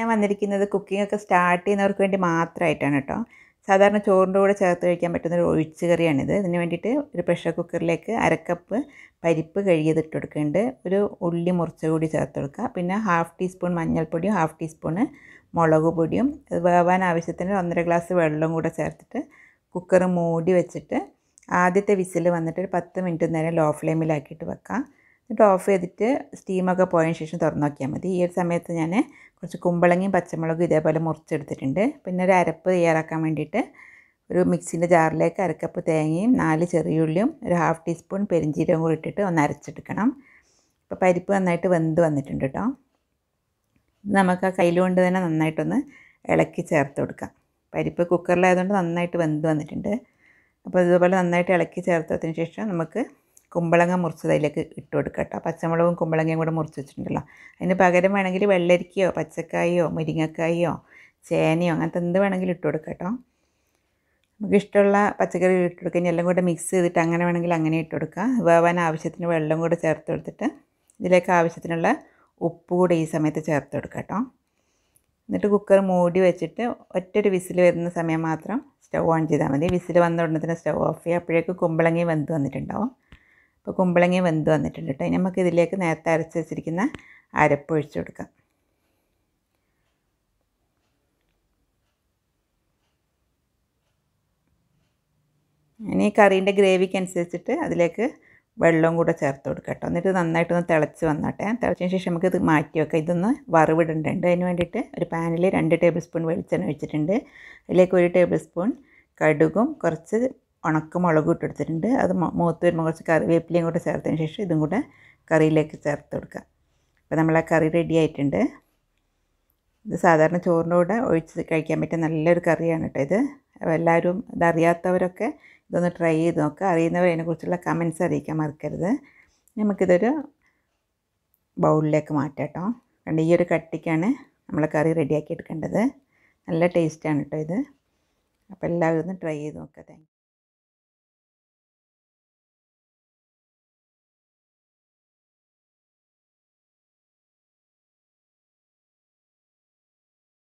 ഞാൻ വന്നിരിക്കുന്നത് കുക്കിംഗ് ഒക്കെ സ്റ്റാർട്ട് ചെയ്യുന്നവർക്ക് വേണ്ടി മാത്രമായിട്ടാണ് കേട്ടോ സാധാരണ ചോറിൻ്റെ കൂടെ ചേർത്ത് കഴിക്കാൻ പറ്റുന്ന ഒരു ഒഴിച്ചു കറിയാണിത് ഇതിന് വേണ്ടിയിട്ട് ഒരു പ്രഷർ കുക്കറിലേക്ക് അരക്കപ്പ് പരിപ്പ് കഴുകിയതിട്ട് ഇട്ട് കൊടുക്കുന്നുണ്ട് ഒരു ഉള്ളി മുറിച്ച കൂടി ചേർത്ത് കൊടുക്കുക പിന്നെ ഹാഫ് ടീസ്പൂൺ മഞ്ഞൾപ്പൊടിയും ഹാഫ് ടീസ്പൂണ് മുളക് പൊടിയും വേവാൻ ആവശ്യത്തിന് ഒന്നര ഗ്ലാസ് വെള്ളം കൂടെ ചേർത്തിട്ട് കുക്കർ മൂടി വെച്ചിട്ട് ആദ്യത്തെ വിസിൽ വന്നിട്ട് ഒരു പത്ത് മിനിറ്റ് നേരം ലോ ഫ്ലെയിമിലാക്കിയിട്ട് വെക്കാം എന്നിട്ട് ഓഫ് ചെയ്തിട്ട് സ്റ്റീമൊക്കെ പോയതിന് ശേഷം തുറന്നു നോക്കിയാൽ മതി ഈ ഒരു സമയത്ത് ഞാൻ കുറച്ച് കുമ്പളങ്ങയും പച്ചമുളകും ഇതേപോലെ മുറിച്ചെടുത്തിട്ടുണ്ട് പിന്നെ ഒരു അരപ്പ് തയ്യാറാക്കാൻ വേണ്ടിയിട്ട് ഒരു മിക്സിൻ്റെ ജാറിലേക്ക് അരക്കപ്പ് തേങ്ങയും നാല് ചെറിയുള്ളിയും ഒരു ഹാഫ് ടീസ്പൂൺ പെരിഞ്ചീരകം കൂടി ഇട്ടിട്ട് ഒന്ന് അരച്ചെടുക്കണം ഇപ്പോൾ പരിപ്പ് നന്നായിട്ട് വെന്ത് വന്നിട്ടുണ്ട് കേട്ടോ നമുക്ക് ആ കയ്യിലുകൊണ്ട് തന്നെ നന്നായിട്ടൊന്ന് ഇളക്കി ചേർത്ത് കൊടുക്കാം പരിപ്പ് കുക്കറിലായതുകൊണ്ട് നന്നായിട്ട് വെന്ത് വന്നിട്ടുണ്ട് അപ്പോൾ ഇതുപോലെ നന്നായിട്ട് ഇളക്കി ചേർത്തതിന് ശേഷം നമുക്ക് കുമ്പളങ്ങ മുറിച്ചത് അതിലേക്ക് ഇട്ട് കൊടുക്കുക കേട്ടോ പച്ചമുളകും കുമ്പളങ്ങയും കൂടെ മുറിച്ച് വെച്ചിട്ടുണ്ടല്ലോ അതിന് പകരം വേണമെങ്കിൽ വെള്ളരിക്കയോ പച്ചക്കായോ മുരിങ്ങക്കായോ ചേനയോ അങ്ങനത്തെ എന്ത് വേണമെങ്കിലും ഇട്ട് കൊടുക്കുക കേട്ടോ നമുക്ക് ഇഷ്ടമുള്ള പച്ചക്കറി ഇട്ട് കൊടുക്കുക എല്ലാം കൂടെ മിക്സ് ചെയ്തിട്ട് അങ്ങനെ വേണമെങ്കിൽ അങ്ങനെ ഇട്ട് കൊടുക്കുക വേവാൻ ആവശ്യത്തിന് വെള്ളം കൂടെ ചേർത്ത് കൊടുത്തിട്ട് ഇതിലേക്ക് ആവശ്യത്തിനുള്ള ഉപ്പ് കൂടെ ഈ സമയത്ത് ചേർത്ത് കൊടുക്കുക കേട്ടോ എന്നിട്ട് കുക്കർ മൂടി വെച്ചിട്ട് ഒറ്റൊരു വിസിൽ വരുന്ന സമയം മാത്രം സ്റ്റൗ ഓൺ ചെയ്താൽ മതി വിസിൽ വന്ന ഉടനെ തന്നെ സ്റ്റൗ ഓഫ് ചെയ്യുക അപ്പോഴേക്കും കുമ്പളങ്ങി വെന്ത് വന്നിട്ടുണ്ടാവും ഇപ്പോൾ കുമ്പളങ്ങി വെന്ത് വന്നിട്ടുണ്ട് കേട്ടോ ഇനി നമുക്ക് ഇതിലേക്ക് നേരത്തെ അരച്ച് വെച്ചിരിക്കുന്ന അരപ്പ് ഒഴിച്ചു കൊടുക്കാം ഇനി കറീൻ്റെ ഗ്രേവിക്ക് അനുസരിച്ചിട്ട് അതിലേക്ക് വെള്ളവും കൂടെ ചേർത്ത് കൊടുക്കുക കേട്ടോ എന്നിട്ട് നന്നായിട്ടൊന്ന് തിളച്ച് വന്നോട്ടെ തിളച്ചതിന് ശേഷം നമുക്ക് ഇത് മാറ്റി വെക്കാം ഇതൊന്ന് വറവിടേണ്ടതുണ്ട് അതിന് വേണ്ടിയിട്ട് ഒരു പാനിൽ രണ്ട് ടേബിൾ സ്പൂൺ വെളിച്ചെണ്ണ ഒഴിച്ചിട്ടുണ്ട് അതിലേക്ക് ഒരു ടേബിൾ സ്പൂൺ കടുകും കുറച്ച് ഇട്ട് ഇട്ടെടുത്തിട്ടുണ്ട് അത് മുഖത്ത് വരുമ്പോൾ കുറച്ച് കറി വേപ്പിലയും കൂടെ ചേർത്തതിന് ശേഷം ഇതും കൂടെ കറിയിലേക്ക് ചേർത്ത് കൊടുക്കുക അപ്പോൾ ആ കറി റെഡി ആയിട്ടുണ്ട് ഇത് സാധാരണ ചോറിൻ്റെ കൂടെ ഒഴിച്ച് കഴിക്കാൻ പറ്റിയ നല്ലൊരു കറിയാണ് കേട്ടോ ഇത് അപ്പോൾ എല്ലാവരും ഇതറിയാത്തവരൊക്കെ ഇതൊന്ന് ട്രൈ ചെയ്ത് നോക്കുക അറിയുന്നവർ അതിനെക്കുറിച്ചുള്ള കമൻസ് അറിയിക്കാൻ മറക്കരുത് നമുക്കിതൊരു ബൗളിലേക്ക് മാറ്റാം കേട്ടോ കണ്ട് ഈ ഒരു കട്ടിക്കാണ് നമ്മൾ കറി റെഡിയാക്കി എടുക്കേണ്ടത് നല്ല ടേസ്റ്റാണ് കേട്ടോ ഇത് അപ്പോൾ എല്ലാവരും ഒന്ന് ട്രൈ ചെയ്ത് നോക്കുക താങ്ക്